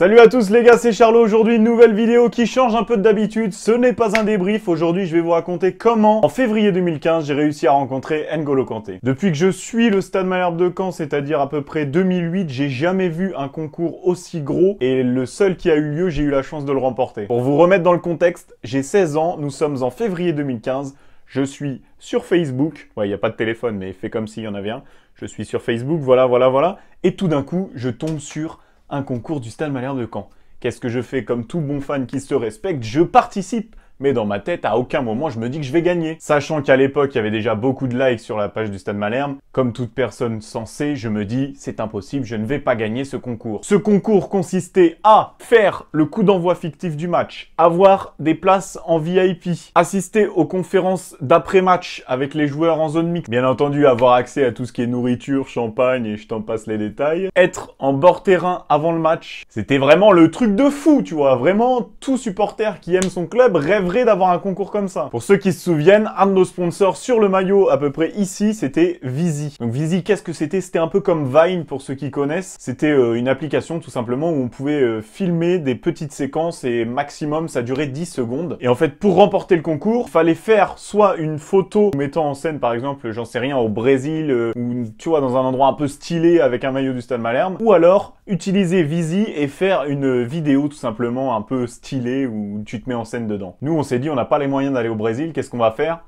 Salut à tous les gars, c'est Charlot. Aujourd'hui, une nouvelle vidéo qui change un peu de d'habitude. Ce n'est pas un débrief. Aujourd'hui, je vais vous raconter comment, en février 2015, j'ai réussi à rencontrer N'Golo Kanté. Depuis que je suis le Stade Malherbe de Caen, c'est-à-dire à peu près 2008, j'ai jamais vu un concours aussi gros et le seul qui a eu lieu, j'ai eu la chance de le remporter. Pour vous remettre dans le contexte, j'ai 16 ans, nous sommes en février 2015. Je suis sur Facebook. Ouais, il n'y a pas de téléphone, mais fait comme s'il y en avait un. Je suis sur Facebook, voilà, voilà, voilà. Et tout d'un coup, je tombe sur un concours du Stade Malherbe de Caen. Qu'est-ce que je fais comme tout bon fan qui se respecte Je participe mais dans ma tête, à aucun moment, je me dis que je vais gagner. Sachant qu'à l'époque, il y avait déjà beaucoup de likes sur la page du Stade Malherbe, comme toute personne sensée, je me dis, c'est impossible, je ne vais pas gagner ce concours. Ce concours consistait à faire le coup d'envoi fictif du match, avoir des places en VIP, assister aux conférences d'après-match avec les joueurs en zone mixte, bien entendu avoir accès à tout ce qui est nourriture, champagne et je t'en passe les détails, être en bord terrain avant le match. C'était vraiment le truc de fou, tu vois, vraiment tout supporter qui aime son club rêve d'avoir un concours comme ça. Pour ceux qui se souviennent, un de nos sponsors sur le maillot, à peu près ici, c'était Visi. Donc Vizi, qu'est-ce que c'était C'était un peu comme Vine pour ceux qui connaissent. C'était euh, une application tout simplement où on pouvait euh, filmer des petites séquences et maximum ça durait 10 secondes. Et en fait, pour remporter le concours, fallait faire soit une photo mettant en scène par exemple, j'en sais rien, au Brésil euh, ou tu vois dans un endroit un peu stylé avec un maillot du Stade Malherbe, ou alors utiliser Visi et faire une vidéo tout simplement un peu stylée où tu te mets en scène dedans. Nous on s'est dit, on n'a pas les moyens d'aller au Brésil, qu'est-ce qu'on va faire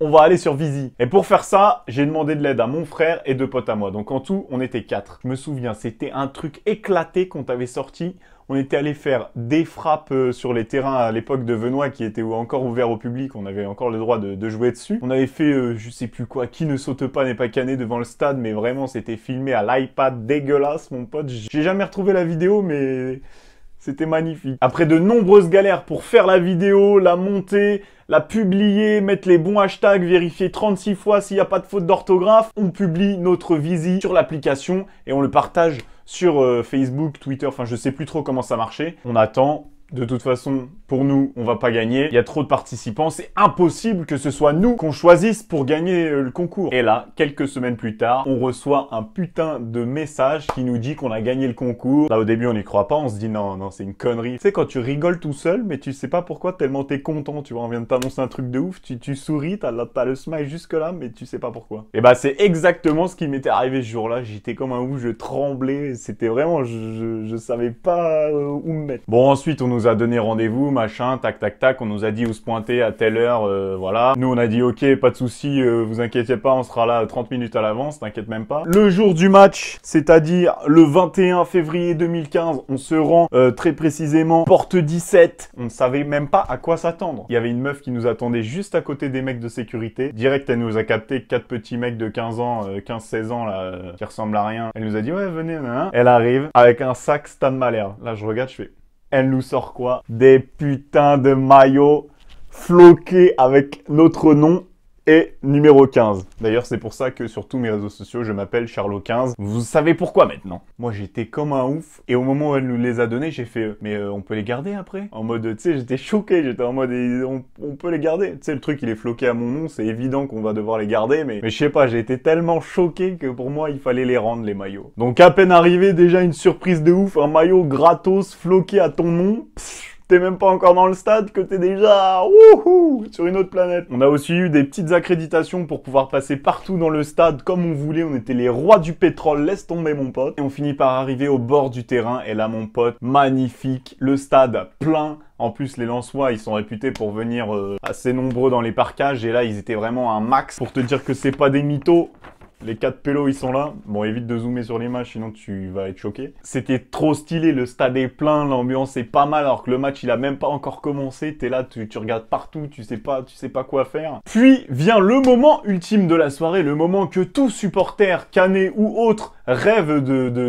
on va aller sur Visi. Et pour faire ça, j'ai demandé de l'aide à mon frère et deux potes à moi. Donc en tout, on était quatre. Je me souviens, c'était un truc éclaté qu'on avait sorti. On était allé faire des frappes euh, sur les terrains à l'époque de Venoy qui était encore ouvert au public. On avait encore le droit de, jouer dessus. On avait fait, euh, je sais plus quoi, qui ne saute pas n'est pas cané devant le stade, mais vraiment c'était filmé à l'iPad dégueulasse, mon pote. J'ai jamais retrouvé la vidéo, mais c'était magnifique. Après de nombreuses galères pour faire la vidéo, la monter, la publier, mettre les bons hashtags, vérifier 36 fois s'il n'y a pas de faute d'orthographe, on publie notre visi sur l'application et on le partage sur euh, Facebook, Twitter, enfin je sais plus trop comment ça marchait. On attend de toute façon, pour nous, on va pas gagner. Il y a trop de participants. C'est impossible que ce soit nous qu'on choisisse pour gagner euh, le concours. Et là, quelques semaines plus tard, on reçoit un putain de message qui nous dit qu'on a gagné le concours. Là, au début, on n'y croit pas. On se dit non, non, c'est une connerie. Tu sais, quand tu rigoles tout seul, mais tu sais pas pourquoi tellement t'es content. Tu vois, on vient de t'annoncer un truc de ouf. Tu, souris, t'as le smile jusque là, mais tu sais pas pourquoi. Et bah, c'est exactement ce qui m'était arrivé ce jour-là. J'étais comme un ouf, je tremblais. C'était vraiment, je, savais pas euh, où me mettre. Bon, ensuite, on nous nous a donné rendez-vous, machin, tac, tac, tac. On nous a dit où se pointer à telle heure, euh, voilà. Nous, on a dit ok, pas de souci, euh, vous inquiétez pas, on sera là 30 euh, minutes à l'avance, t'inquiète même pas. Le jour du match, c'est-à-dire le 21 février 2015, on se rend très précisément porte 17. On ne savait même pas à quoi s'attendre. Il y avait une meuf qui nous attendait juste à côté des mecs de sécurité. Direct, elle nous a capté quatre petits mecs de 15 ans, 15-16 ans là, qui ressemblent à rien. Elle nous a dit ouais, venez. Elle arrive avec un sac Stan Malher. Là, je regarde, je fais elle nous sort quoi Des putains de maillots floqués avec notre nom et numéro 15. D'ailleurs, c'est pour ça que sur tous mes réseaux sociaux, je m'appelle Charlot15. Vous savez pourquoi maintenant Moi, j'étais comme un ouf, et au moment où elle nous les a donnés, j'ai fait euh, « Mais euh, on peut les garder après ?» En mode, tu sais, j'étais choqué, j'étais en mode on, peut les garder ?» Tu sais, le truc, il est floqué à mon nom, c'est évident qu'on va devoir les garder, mais, je sais pas, j'ai été tellement choqué que pour moi, il fallait les rendre, les maillots. Donc à peine arrivé, déjà une surprise de ouf, un maillot gratos floqué à ton nom, Pfff t'es même pas encore dans le stade que t'es déjà wouhou, sur une autre planète. On a aussi eu des petites accréditations pour pouvoir passer partout dans le stade comme on voulait. On était les rois du pétrole, laisse tomber mon pote. Et on finit par arriver au bord du terrain. Et là, mon pote, magnifique, le stade plein. En plus, les Lensois, ils sont réputés pour venir euh, assez nombreux dans les parquages Et là, ils étaient vraiment un max. Pour te dire que c'est pas des mythos, les quatre pélos, ils sont là. Bon, évite de zoomer sur les matchs sinon tu vas être choqué. C'était trop stylé, le stade est plein, l'ambiance est pas mal, alors que le match, il a même pas encore commencé. T'es là, tu, regardes partout, tu sais pas, tu sais pas quoi faire. Puis vient le moment ultime de la soirée, le moment que tout supporter, canet ou autre, rêve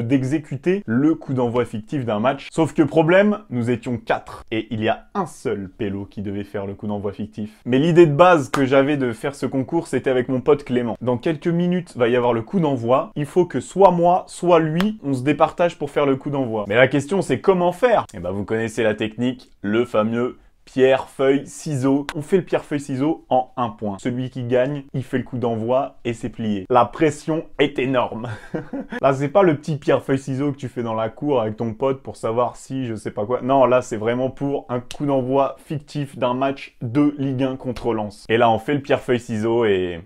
d'exécuter de, le coup d'envoi fictif d'un match. Sauf que problème, nous étions quatre. Et il y a un seul pélo qui devait faire le coup d'envoi fictif. Mais l'idée de base que j'avais de faire ce concours, c'était avec mon pote Clément. Dans quelques minutes, va y avoir le coup d'envoi. Il faut que soit moi, soit lui, on se départage pour faire le coup d'envoi. Mais la question, c'est comment faire Eh ben, vous connaissez la technique, le fameux pierre, feuille, ciseaux. On fait le pierre, feuille, ciseaux en un point. Celui qui gagne, il fait le coup d'envoi et c'est plié. La pression est énorme. là, c'est pas le petit pierre, feuille, ciseaux que tu fais dans la cour avec ton pote pour savoir si je sais pas quoi. Non, là, c'est vraiment pour un coup d'envoi fictif d'un match de Ligue 1 contre Lens. Et là, on fait le pierre, feuille, ciseaux et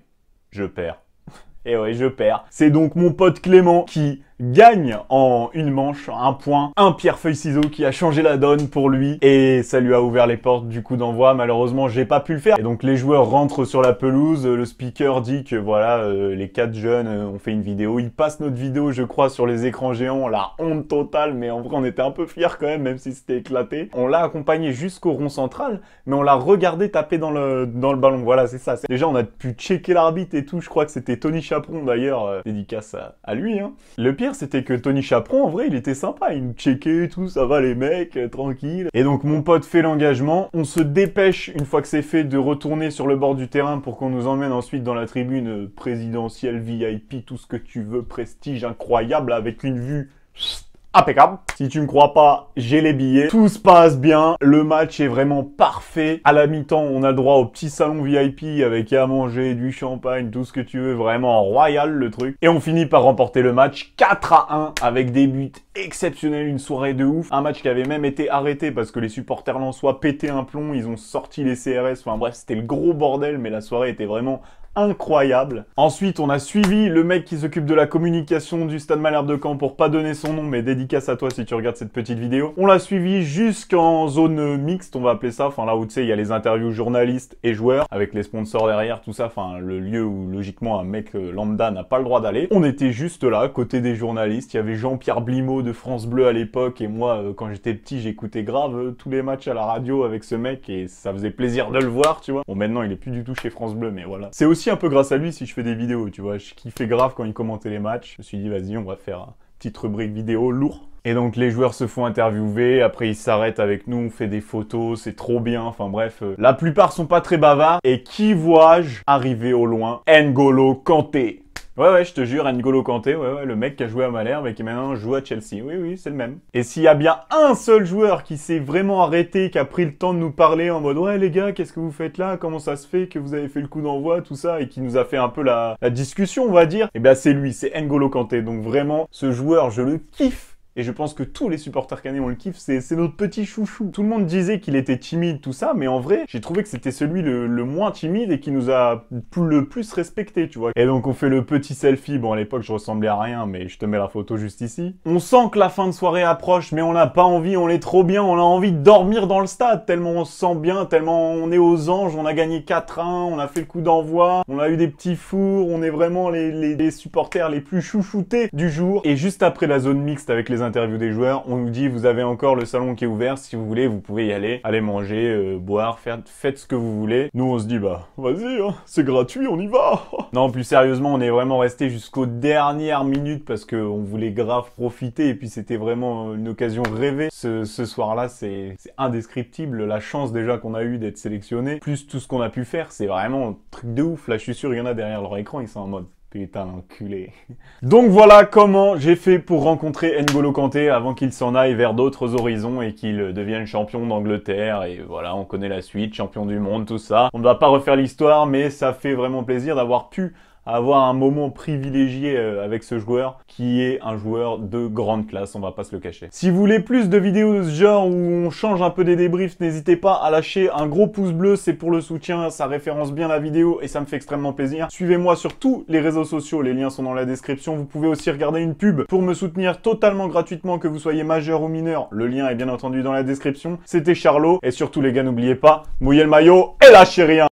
je perds. et ouais, je perds. C'est donc mon pote Clément qui gagne en une manche, un point, un pierre-feuille-ciseau qui a changé la donne pour lui et ça lui a ouvert les portes du coup d'envoi. Malheureusement, j'ai pas pu le faire. Et donc les joueurs rentrent sur la pelouse, le speaker dit que voilà, euh, les quatre jeunes euh, ont fait une vidéo, ils passent notre vidéo, je crois, sur les écrans géants, la honte totale, mais en vrai on était un peu fiers quand même, même si c'était éclaté. On l'a accompagné jusqu'au rond central, mais on l'a regardé taper dans le, dans le ballon. Voilà, c'est ça. Déjà, on a pu checker l'arbitre et tout, je crois que c'était Tony Chaperon d'ailleurs, euh, dédicace à, lui. Hein. Le pire, c'était que Tony Chaperon, en vrai, il était sympa. Il me checkait, tout, ça va les mecs, euh, tranquille. Et donc, mon pote fait l'engagement. On se dépêche, une fois que c'est fait, de retourner sur le bord du terrain pour qu'on nous emmène ensuite dans la tribune euh, présidentielle, VIP, tout ce que tu veux, prestige incroyable, avec une vue impeccable. Si tu me crois pas, j'ai les billets. Tout se passe bien. Le match est vraiment parfait. À la mi-temps, on a droit au petit salon VIP avec à manger, du champagne, tout ce que tu veux. Vraiment royal le truc. Et on finit par remporter le match 4 à 1 avec des buts exceptionnels. Une soirée de ouf. Un match qui avait même été arrêté parce que les supporters soit pété un plomb. Ils ont sorti les CRS. Enfin bref, c'était le gros bordel. Mais la soirée était vraiment incroyable. Ensuite, on a suivi le mec qui s'occupe de la communication du Stade Malherbe de Caen pour pas donner son nom, mais dédicace à toi si tu regardes cette petite vidéo. On l'a suivi jusqu'en zone mixte, on va appeler ça, enfin là où tu sais, il y a les interviews journalistes et joueurs, avec les sponsors derrière, tout ça, enfin le lieu où logiquement un mec euh, lambda n'a pas le droit d'aller. On était juste là, côté des journalistes, il y avait Jean-Pierre Blimaud de France Bleu à l'époque, et moi, euh, quand j'étais petit, j'écoutais grave euh, tous les matchs à la radio avec ce mec, et ça faisait plaisir de le voir, tu vois. Bon, maintenant, il est plus du tout chez France Bleu, mais voilà. C'est aussi un peu grâce à lui si je fais des vidéos, tu vois. Je kiffais grave quand il commentait les matchs. Je me suis dit, vas-y, on va faire une petite rubrique vidéo lourd. Et donc les joueurs se font interviewer, après ils s'arrêtent avec nous, on fait des photos, c'est trop bien, enfin bref. Euh, la plupart sont pas très bavards. Et qui vois-je arriver au loin N'Golo Kanté Ouais, ouais, je te jure, N'Golo Kanté, ouais, ouais, le mec qui a joué à Malherbe et qui maintenant joue à Chelsea. Oui, oui, c'est le même. Et s'il y a bien un seul joueur qui s'est vraiment arrêté, qui a pris le temps de nous parler en mode Ouais, les gars, qu'est-ce que vous faites là Comment ça se fait que vous avez fait le coup d'envoi, tout ça, et qui nous a fait un peu la, discussion, on va dire, et eh ben c'est lui, c'est N'Golo Kanté. Donc vraiment, ce joueur, je le kiffe et je pense que tous les supporters canadiens, ont le kiffe, c'est notre petit chouchou. Tout le monde disait qu'il était timide, tout ça, mais en vrai, j'ai trouvé que c'était celui le, moins timide et qui nous a le plus respecté, tu vois. Et donc on fait le petit selfie, bon à l'époque je ressemblais à rien, mais je te mets la photo juste ici. On sent que la fin de soirée approche, mais on n'a pas envie, on est trop bien, on a envie de dormir dans le stade, tellement on se sent bien, tellement on est aux anges, on a gagné 4-1, on a fait le coup d'envoi, on a eu des petits fours, on est vraiment les, les supporters les plus chouchoutés du jour. Et juste après la zone mixte avec les interview des joueurs. On nous dit, vous avez encore le salon qui est ouvert. Si vous voulez, vous pouvez y aller, aller manger, euh, boire, faire, faites ce que vous voulez. Nous, on se dit, bah, vas-y, hein, c'est gratuit, on y va. non, plus sérieusement, on est vraiment resté jusqu'aux dernières minutes parce qu'on voulait grave profiter et puis c'était vraiment une occasion rêvée. Ce, ce soir-là, c'est indescriptible. La chance déjà qu'on a eu d'être sélectionné, plus tout ce qu'on a pu faire, c'est vraiment un truc de ouf. Là, je suis sûr, il y en a derrière leur écran, ils sont en mode Putain, enculé. Donc voilà comment j'ai fait pour rencontrer N'Golo Kanté avant qu'il s'en aille vers d'autres horizons et qu'il devienne champion d'Angleterre. Et voilà, on connaît la suite, champion du monde, tout ça. On ne va pas refaire l'histoire, mais ça fait vraiment plaisir d'avoir pu à avoir un moment privilégié euh, avec ce joueur qui est un joueur de grande classe, on va pas se le cacher. Si vous voulez plus de vidéos de ce genre où on change un peu des débriefs, n'hésitez pas à lâcher un gros pouce bleu, c'est pour le soutien, ça référence bien la vidéo et ça me fait extrêmement plaisir. Suivez-moi sur tous les réseaux sociaux, les liens sont dans la description. Vous pouvez aussi regarder une pub pour me soutenir totalement gratuitement que vous soyez majeur ou mineur. Le lien est bien entendu dans la description. C'était Charlot et surtout les gars n'oubliez pas, mouillez le maillot et lâchez rien